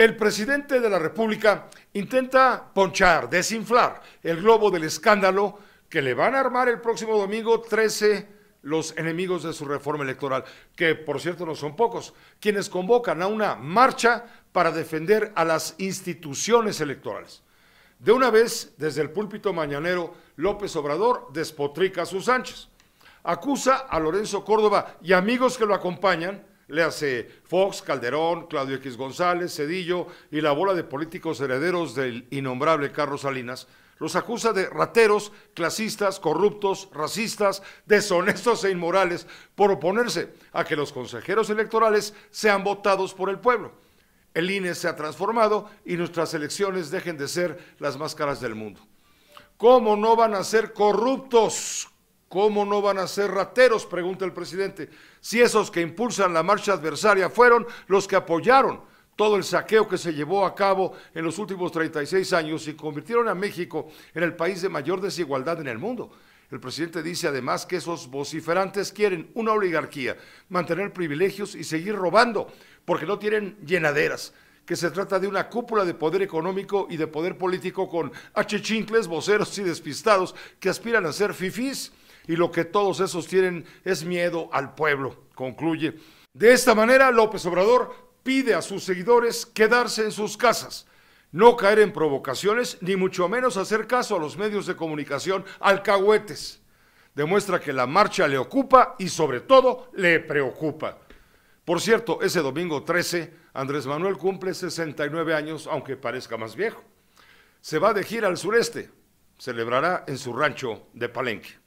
El presidente de la República intenta ponchar, desinflar el globo del escándalo que le van a armar el próximo domingo 13 los enemigos de su reforma electoral, que por cierto no son pocos, quienes convocan a una marcha para defender a las instituciones electorales. De una vez, desde el púlpito mañanero, López Obrador despotrica a sus Sánchez. Acusa a Lorenzo Córdoba y amigos que lo acompañan le hace Fox, Calderón, Claudio X González, Cedillo y la bola de políticos herederos del innombrable Carlos Salinas, los acusa de rateros, clasistas, corruptos, racistas, deshonestos e inmorales por oponerse a que los consejeros electorales sean votados por el pueblo. El INE se ha transformado y nuestras elecciones dejen de ser las más caras del mundo. ¿Cómo no van a ser corruptos? ¿Cómo no van a ser rateros? Pregunta el presidente. Si esos que impulsan la marcha adversaria fueron los que apoyaron todo el saqueo que se llevó a cabo en los últimos 36 años y convirtieron a México en el país de mayor desigualdad en el mundo. El presidente dice además que esos vociferantes quieren una oligarquía, mantener privilegios y seguir robando, porque no tienen llenaderas, que se trata de una cúpula de poder económico y de poder político con achichincles, voceros y despistados que aspiran a ser fifís y lo que todos esos tienen es miedo al pueblo, concluye. De esta manera, López Obrador pide a sus seguidores quedarse en sus casas, no caer en provocaciones, ni mucho menos hacer caso a los medios de comunicación alcahuetes. Demuestra que la marcha le ocupa y sobre todo le preocupa. Por cierto, ese domingo 13, Andrés Manuel cumple 69 años, aunque parezca más viejo. Se va de gira al sureste, celebrará en su rancho de Palenque.